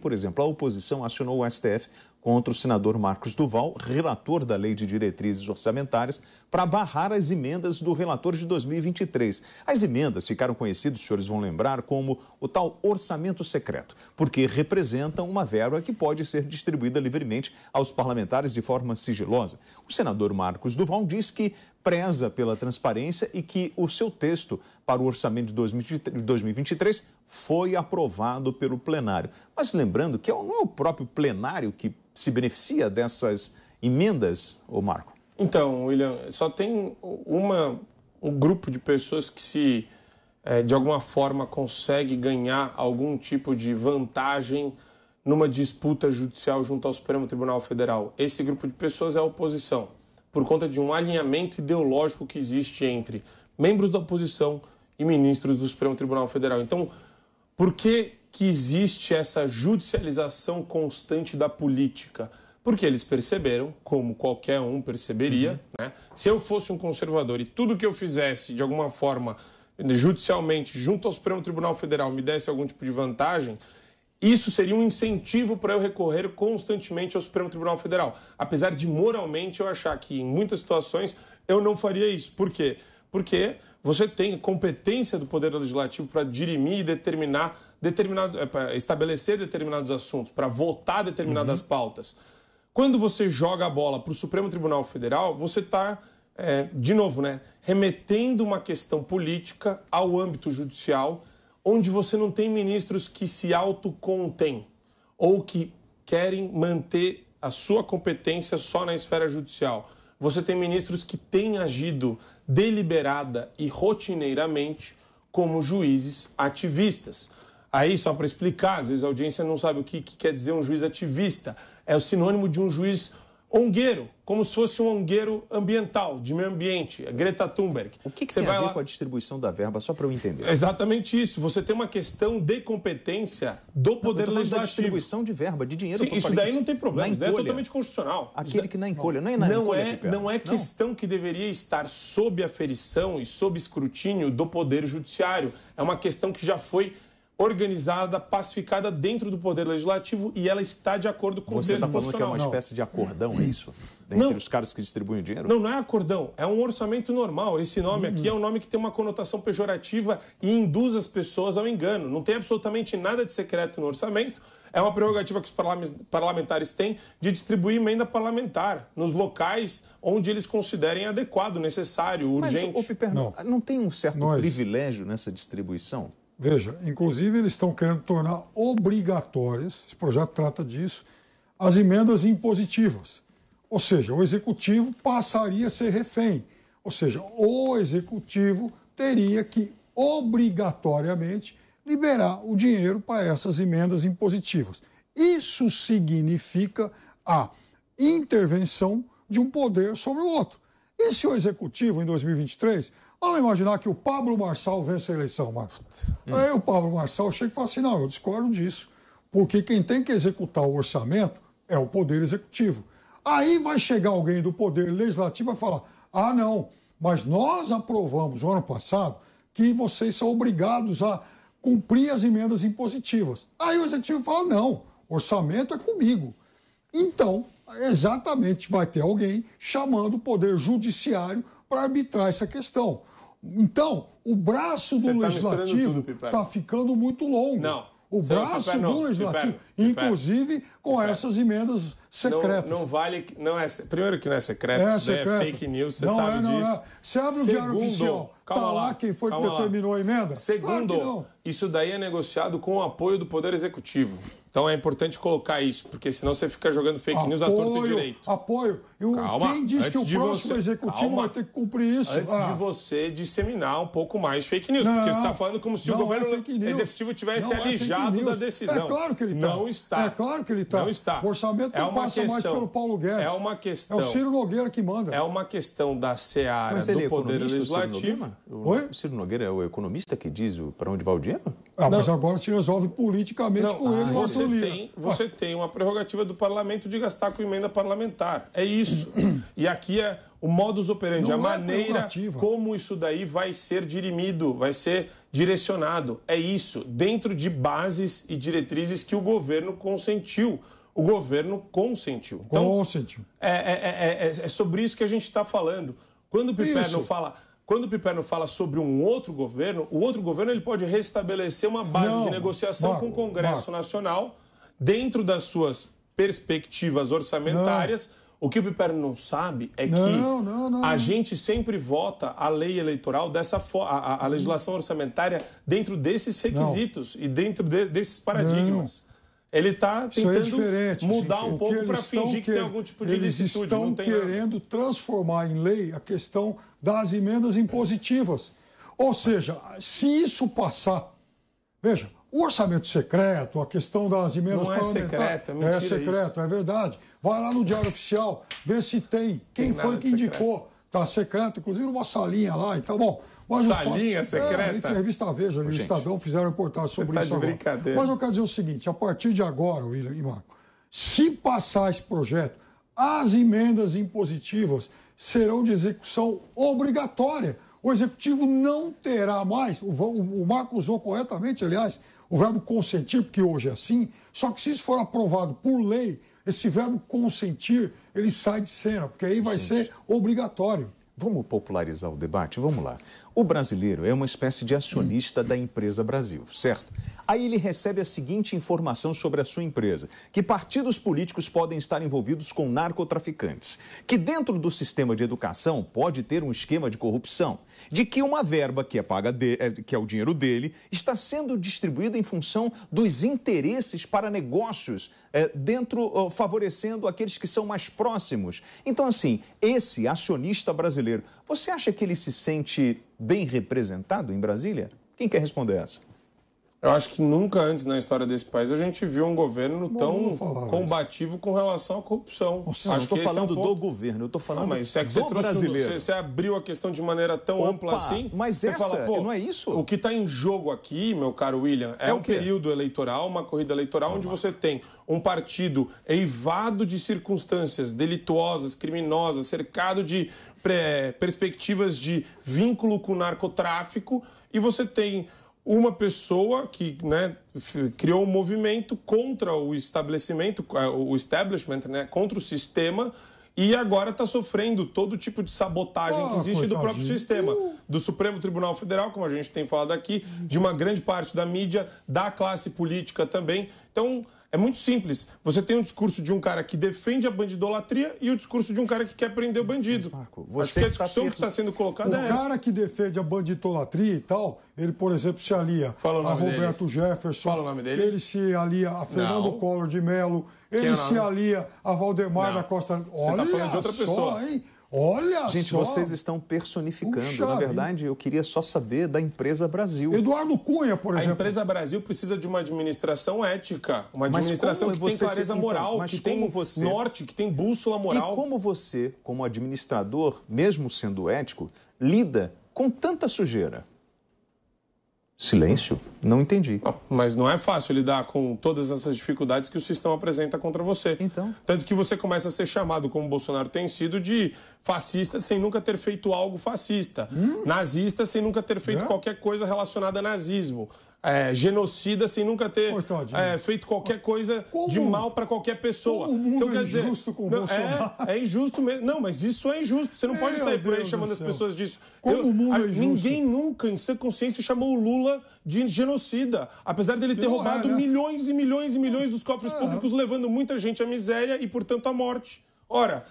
Por exemplo, a oposição acionou o STF contra o senador Marcos Duval, relator da Lei de Diretrizes Orçamentárias, para barrar as emendas do relator de 2023. As emendas ficaram conhecidas, os senhores vão lembrar, como o tal orçamento secreto, porque representam uma verba que pode ser distribuída livremente aos parlamentares de forma sigilosa. O senador Marcos Duval diz que preza pela transparência e que o seu texto para o orçamento de 2023 foi aprovado pelo plenário. Mas lembrando que é não é o próprio plenário que se beneficia dessas emendas, ô Marco. Então, William, só tem uma, um grupo de pessoas que se, é, de alguma forma, consegue ganhar algum tipo de vantagem numa disputa judicial junto ao Supremo Tribunal Federal. Esse grupo de pessoas é a oposição por conta de um alinhamento ideológico que existe entre membros da oposição e ministros do Supremo Tribunal Federal. Então, por que, que existe essa judicialização constante da política? Porque eles perceberam, como qualquer um perceberia, uhum. né? se eu fosse um conservador e tudo que eu fizesse de alguma forma judicialmente junto ao Supremo Tribunal Federal me desse algum tipo de vantagem, isso seria um incentivo para eu recorrer constantemente ao Supremo Tribunal Federal. Apesar de moralmente eu achar que em muitas situações eu não faria isso. Por quê? Porque você tem competência do Poder Legislativo para dirimir e determinar determinados, é, para estabelecer determinados assuntos, para votar determinadas uhum. pautas. Quando você joga a bola para o Supremo Tribunal Federal, você está, é, de novo, né, remetendo uma questão política ao âmbito judicial onde você não tem ministros que se autocontêm ou que querem manter a sua competência só na esfera judicial. Você tem ministros que têm agido deliberada e rotineiramente como juízes ativistas. Aí, só para explicar, às vezes a audiência não sabe o que, que quer dizer um juiz ativista. É o sinônimo de um juiz Ongueiro, como se fosse um ongueiro ambiental, de meio ambiente, Greta Thunberg. O que, que você tem vai a ver lá... com a distribuição da verba, só para eu entender? exatamente isso. Você tem uma questão de competência do não, Poder Legislativo. Da distribuição de verba, de dinheiro Sim, Isso daí não tem problema, isso daí é totalmente constitucional. Aquele que na encolha, não é na não encolha. É, que não é questão não. que deveria estar sob aferição e sob escrutínio do Poder Judiciário. É uma questão que já foi organizada, pacificada dentro do Poder Legislativo e ela está de acordo com Você o Você está falando que é uma não. espécie de acordão, é isso? Entre não. os caras que distribuem o dinheiro? Não, não é acordão, é um orçamento normal. Esse nome aqui é um nome que tem uma conotação pejorativa e induz as pessoas ao engano. Não tem absolutamente nada de secreto no orçamento. É uma prerrogativa que os parlamentares têm de distribuir emenda parlamentar nos locais onde eles considerem adequado, necessário, urgente. Mas, ô, Piper, não. não tem um certo Nós. privilégio nessa distribuição? Veja, inclusive eles estão querendo tornar obrigatórias, esse projeto trata disso, as emendas impositivas. Ou seja, o executivo passaria a ser refém. Ou seja, o executivo teria que obrigatoriamente liberar o dinheiro para essas emendas impositivas. Isso significa a intervenção de um poder sobre o outro. E se o executivo, em 2023, Vamos imaginar que o Pablo Marçal vence a eleição, Marcos. Hum. Aí o Pablo Marçal chega e fala assim: não, eu discordo disso, porque quem tem que executar o orçamento é o Poder Executivo. Aí vai chegar alguém do Poder Legislativo e falar: ah, não, mas nós aprovamos no ano passado que vocês são obrigados a cumprir as emendas impositivas. Aí o Executivo fala: não, orçamento é comigo. Então, exatamente, vai ter alguém chamando o Poder Judiciário para arbitrar essa questão. Então, o braço do tá legislativo está ficando muito longo. Não. O tá braço do legislativo, inclusive com essas emendas secretas. Não, não, vale. Não é, primeiro que não é secreto, é, é secreto. é fake news, você não sabe é, não disso. É. Você abre Segundo, o diário oficial, está lá, lá, quem foi que lá. determinou a emenda? Segundo, claro isso daí é negociado com o apoio do Poder Executivo. Então é importante colocar isso, porque senão você fica jogando fake apoio, news à torta e direito. Apoio. Eu, calma, quem diz que o próximo você, executivo calma, vai ter que cumprir isso? Antes ah. de você disseminar um pouco mais fake news, não, porque você está falando como se o é governo é executivo tivesse não, é alijado é da decisão. É claro que ele está. Não está. É claro que ele está. Não está. O orçamento é não passa questão, mais pelo Paulo Guedes. É uma questão. É o Ciro Nogueira que manda. É uma questão da seara do é Poder Legislativo. O Oi? O Ciro Nogueira é o economista que diz para onde vai o dinheiro? Ah, mas agora se resolve politicamente com ele. Ah, você você tem, você tem uma prerrogativa do parlamento de gastar com emenda parlamentar. É isso. E aqui é o modus operandi, Não a é maneira como isso daí vai ser dirimido, vai ser direcionado. É isso, dentro de bases e diretrizes que o governo consentiu. O governo consentiu. Então, consentiu. É, é, é, é, é sobre isso que a gente está falando. Quando o Piperno fala quando o Piperno fala sobre um outro governo, o outro governo ele pode restabelecer uma base não, de negociação Marco, com o Congresso Marco. Nacional dentro das suas perspectivas orçamentárias. Não. O que o Piperno não sabe é não, que a gente sempre vota a lei eleitoral dessa a, a legislação orçamentária dentro desses requisitos e dentro de, desses paradigmas. Ele está é tentando é mudar gente. um pouco para fingir que, tem algum tipo de eles licitude. Eles estão querendo nada. transformar em lei a questão das emendas impositivas. Ou seja, se isso passar, veja, o orçamento secreto, a questão das emendas Não é secreto, é, é secreto, isso. é verdade. Vai lá no Diário Oficial, vê se tem, quem tem foi que indicou. Secreto tá, secreto inclusive uma salinha lá e tal. Bom, mas salinha fato, é, secreta? É, a revista Veja e o Estadão fizeram reportagem sobre tá isso brincadeira. Mas eu quero dizer o seguinte, a partir de agora, William e Marco, se passar esse projeto, as emendas impositivas serão de execução obrigatória. O executivo não terá mais, o, o Marco usou corretamente, aliás, o verbo consentir, porque hoje é assim, só que se isso for aprovado por lei, esse verbo consentir, ele sai de cena, porque aí vai Gente. ser obrigatório. Vamos popularizar o debate? Vamos lá. O brasileiro é uma espécie de acionista da empresa Brasil, certo? Aí ele recebe a seguinte informação sobre a sua empresa: que partidos políticos podem estar envolvidos com narcotraficantes, que dentro do sistema de educação pode ter um esquema de corrupção, de que uma verba que é paga de, é, que é o dinheiro dele está sendo distribuída em função dos interesses para negócios é, dentro favorecendo aqueles que são mais próximos. Então assim, esse acionista brasileiro brasileiro. Você acha que ele se sente bem representado em Brasília? Quem quer responder essa? Eu acho que nunca antes na história desse país a gente viu um governo tão combativo isso. com relação à corrupção. Nossa, acho eu estou é falando é um ponto... do governo, eu estou falando não, ah, mas isso é que do você trouxe, brasileiro. Você, você, abriu a questão de maneira tão Opa, ampla assim. Mas você essa, fala, não é isso? O que está em jogo aqui, meu caro William, é, é um período eleitoral, uma corrida eleitoral, onde você tem um partido eivado de circunstâncias delituosas, criminosas, cercado de perspectivas de vínculo com o narcotráfico, e você tem uma pessoa que né, criou um movimento contra o estabelecimento, é, o establishment, né, contra o sistema, e agora está sofrendo todo tipo de sabotagem oh, que existe do próprio sistema. Uh. Do Supremo Tribunal Federal, como a gente tem falado aqui, de uma grande parte da mídia, da classe política também. Então, é muito simples. Você tem o um discurso de um cara que defende a bandidolatria e o discurso de um cara que quer prender o bandido. Marco, você Acho que a discussão tá que está sendo colocada o é essa. O cara que defende a bandidolatria e tal, ele, por exemplo, se alia a Roberto dele. Jefferson. Fala o nome dele. Ele se alia a Fernando Não. Collor de Mello. É ele se alia a Valdemar Não. da Costa. Olha você está falando de outra só, pessoa. Hein? Olha Gente, só. vocês estão personificando. Puxa, Na verdade, eu queria só saber da empresa Brasil. Eduardo Cunha, por exemplo. A empresa Brasil precisa de uma administração ética, uma administração que tem clareza se... moral, que tem você... norte, que tem bússola moral. E como você, como administrador, mesmo sendo ético, lida com tanta sujeira? Silêncio? Não entendi. mas não é fácil lidar com todas essas dificuldades que o sistema apresenta contra você. Então. Tanto que você começa a ser chamado, como o Bolsonaro tem sido, de fascista sem nunca ter feito algo fascista. Hum? Nazista sem nunca ter feito é? qualquer coisa relacionada a nazismo é, genocida sem nunca ter é, né? feito qualquer coisa como, de mal para qualquer pessoa. Como o mundo então, é quer é dizer, injusto com o não, é, Bolsonaro. É, é, injusto mesmo. Não, mas isso é injusto. Você não pode sair por aí chamando as pessoas disso. Como Eu, o mundo a, é injusto. Ninguém nunca, em sã consciência, chamou o Lula de genocida. Apesar dele ter Eu, roubado né? milhões e milhões e milhões dos cofres ah. públicos, levando muita gente à miséria e, portanto, à morte. Ora,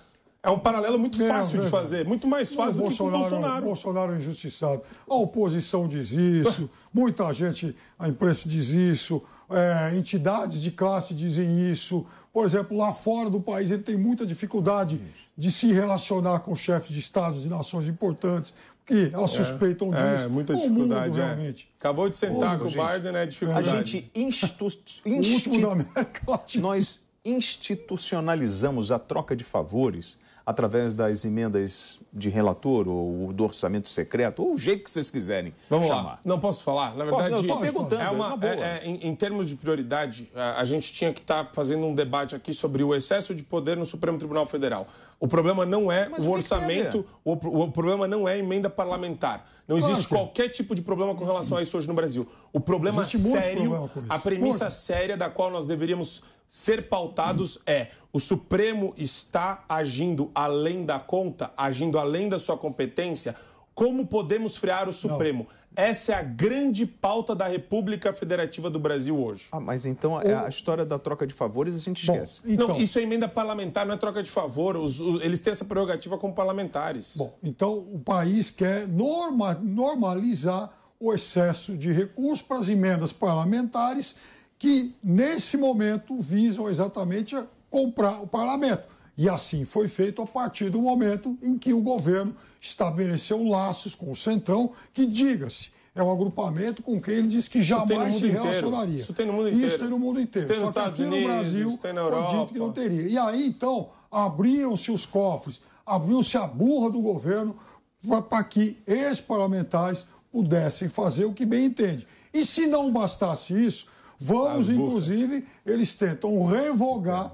é um paralelo muito fácil de fazer, muito mais fácil do Bolsonaro, que o Bolsonaro. Bolsonaro é injustiçado. A oposição diz isso, muita gente, a imprensa diz isso, é, entidades de classe dizem isso. Por exemplo, lá fora do país ele tem muita dificuldade de se relacionar com chefes de estados e nações importantes, porque elas é, suspeitam é, disso. É, muita dificuldade, mundo, realmente. Acabou de sentar com o Biden, né? Dificuldade. A gente institu... O último da América Latina. Nós institucionalizamos a troca de favores através das emendas de relator ou do orçamento secreto, ou o jeito que vocês quiserem Vamos chamar. Lá. Não posso falar? Na verdade, posso, não, perguntando. É uma, é, é, em, em, termos de prioridade, a gente tinha que estar tá fazendo um debate aqui sobre o excesso de poder no Supremo Tribunal Federal. O problema não é Mas o, orçamento, o, o, problema não é a emenda parlamentar. Não claro. existe qualquer tipo de problema com relação a isso hoje no Brasil. O problema sério, problema a premissa Porra. séria da qual nós deveríamos ser pautados é o Supremo está agindo além da conta, agindo além da sua competência. Como podemos frear o Supremo? Não. Essa é a grande pauta da República Federativa do Brasil hoje. Ah, mas então é, a, a história da troca de favores a gente esquece. então... Não, isso é emenda parlamentar, não é troca de favor. Os, os, eles têm essa prerrogativa como parlamentares. Bom, então o país quer norma, normalizar o excesso de recursos para as emendas parlamentares que, nesse momento, visam exatamente comprar o parlamento. E assim foi feito a partir do momento em que o governo estabeleceu laços com o Centrão, que, diga-se, é um agrupamento com quem ele diz que jamais se relacionaria. Isso tem no mundo inteiro. Isso tem no mundo inteiro. Só que aqui Unidos, no Brasil foi dito que não teria. E aí, então, abriram-se os cofres, abriu-se a burra do governo para que ex-parlamentares pudessem fazer o que bem entende. E se não bastasse isso, Vamos, inclusive, eles tentam revogar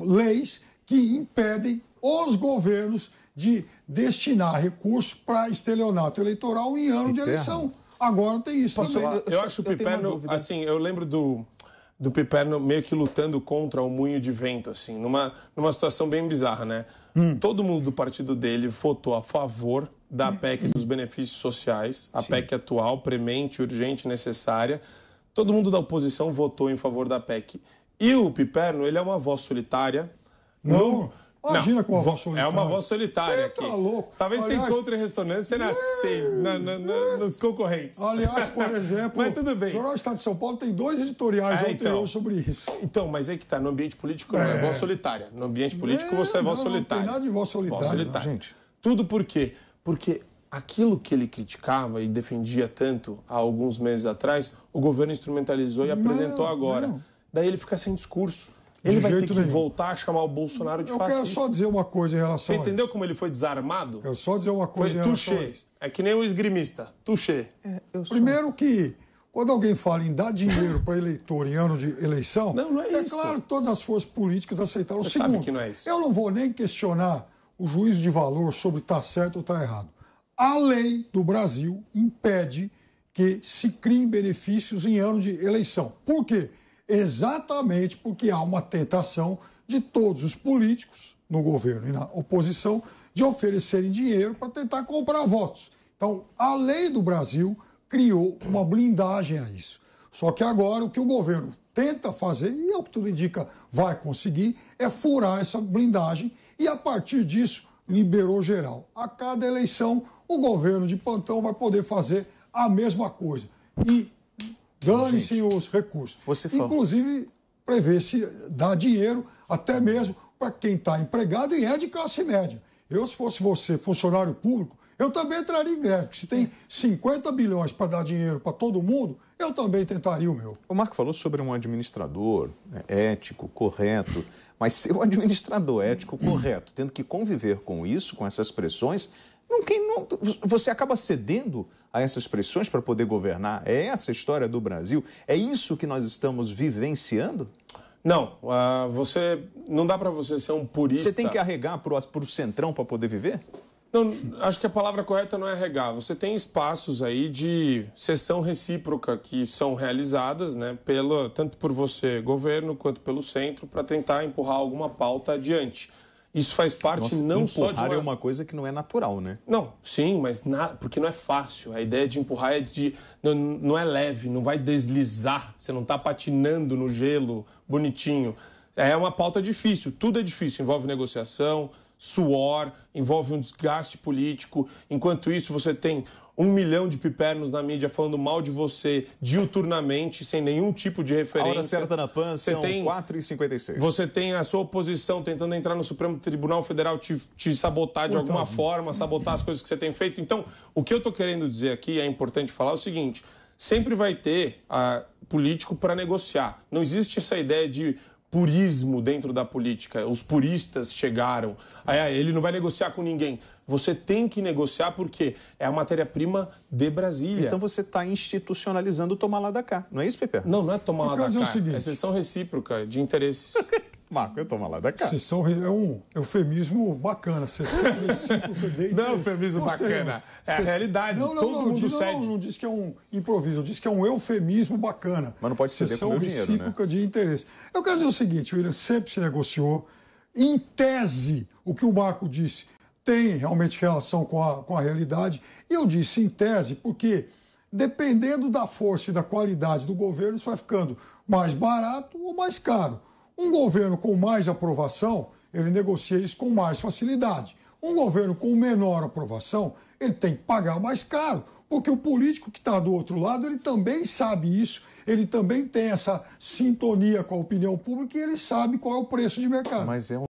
leis que impedem os governos de destinar recursos para estelionato eleitoral em ano de eleição. Agora tem isso Posso também. Eu, eu acho o Piperno, assim, eu lembro do, do Piperno meio que lutando contra o moinho de vento, assim, numa, numa situação bem bizarra, né? Hum. Todo mundo do partido dele votou a favor da hum. PEC dos benefícios sociais, a Sim. PEC atual, premente, urgente, necessária. Todo mundo da oposição votou em favor da PEC. E o Piperno, ele é uma voz solitária. Não. não imagina com uma voz solitária. É uma voz solitária. Você tá louco. Talvez Aliás, você encontre ressonância na, na, na, na, nos concorrentes. Aliás, por exemplo, mas tudo bem. o Jornal Estado de São Paulo tem dois editoriais é, então, sobre isso. Então, mas é que tá. No ambiente político não é, é. voz solitária. No ambiente político é, você é voz não, solitária. Não tem nada de voz solitária. Voz solitária. Gente. Tudo por quê? Porque aquilo que ele criticava e defendia tanto há alguns meses atrás, o governo instrumentalizou e não, apresentou agora. Não. Daí ele fica sem discurso. Ele de vai ter que nenhum. voltar a chamar o Bolsonaro de eu fascista. Eu quero só dizer uma coisa em relação Você entendeu como ele foi desarmado? Eu quero só dizer uma coisa foi em touché. relação É que nem o esgrimista, touché. É, sou... Primeiro que quando alguém fala em dar dinheiro para eleitor em ano de eleição, não, não é, é isso. claro que todas as forças políticas aceitaram. Você Segundo, sabe que não é isso. eu não vou nem questionar o juízo de valor sobre estar tá certo ou estar tá errado. A lei do Brasil impede que se criem benefícios em ano de eleição. Por quê? Exatamente porque há uma tentação de todos os políticos, no governo e na oposição, de oferecerem dinheiro para tentar comprar votos. Então, a lei do Brasil criou uma blindagem a isso. Só que agora o que o governo tenta fazer, e ao que tudo indica vai conseguir, é furar essa blindagem e, a partir disso, liberou geral. A cada eleição, o governo de plantão vai poder fazer a mesma coisa. E dane-se os recursos. Você Inclusive, prevê-se dar dinheiro até mesmo para quem está empregado e é de classe média. Eu, se fosse você, funcionário público, eu também entraria em greve, porque se tem 50 bilhões para dar dinheiro para todo mundo, eu também tentaria o meu. O Marco falou sobre um administrador né, ético, correto, mas ser um administrador ético, correto, tendo que conviver com isso, com essas pressões, não, quem não, você acaba cedendo a essas pressões para poder governar. É essa a história do Brasil? É isso que nós estamos vivenciando? Não, uh, você não dá para você ser um purista. Você tem que arregar para o centrão para poder viver? Não, acho que a palavra correta não é arregar Você tem espaços aí de sessão recíproca que são realizadas, né, pelo, tanto por você, governo, quanto pelo centro, para tentar empurrar alguma pauta adiante. Isso faz parte Nossa, não só de. Uma... é uma coisa que não é natural, né? Não, sim, mas na... porque não é fácil. A ideia de empurrar é de. Não, não é leve, não vai deslizar. Você não está patinando no gelo bonitinho. É uma pauta difícil, tudo é difícil. Envolve negociação, suor, envolve um desgaste político. Enquanto isso, você tem um milhão de pipernos na mídia falando mal de você diuturnamente, sem nenhum tipo de referência. A hora certa na PAN você são tem, 4 e 56 Você tem a sua oposição tentando entrar no Supremo Tribunal Federal te, te sabotar de alguma forma, sabotar as coisas que você tem feito. Então, o que eu estou querendo dizer aqui, é importante falar é o seguinte, sempre vai ter a, ah, político para negociar. Não existe essa ideia de purismo dentro da política. Os puristas chegaram. Aí, ele não vai negociar com ninguém. Você tem que negociar porque é a matéria-prima de Brasília. Então você está institucionalizando o tomar lá da cá. Não é isso, Pepe? Não, não é tomar lá da cá. É, exceção é sessão recíproca de interesses. Marco, eu tomo lá da casa. São é um eufemismo bacana. Sessão não é eufemismo bacana. É a realidade. Não, não, Todo não, mundo Não, não disse que é um improviso, eu disse que é um eufemismo bacana. Mas não pode ser Sessão com o meu dinheiro, né? recíproca né? de interesse. Eu quero dizer o seguinte, o William sempre se negociou. Em tese, o que o Marco disse tem realmente relação com a, com a realidade. E eu disse em tese porque dependendo da força e da qualidade do governo, isso vai ficando mais barato ou mais caro. Um governo com mais aprovação, ele negocia isso com mais facilidade. Um governo com menor aprovação, ele tem que pagar mais caro, porque o político que está do outro lado, ele também sabe isso, ele também tem essa sintonia com a opinião pública e ele sabe qual é o preço de mercado. É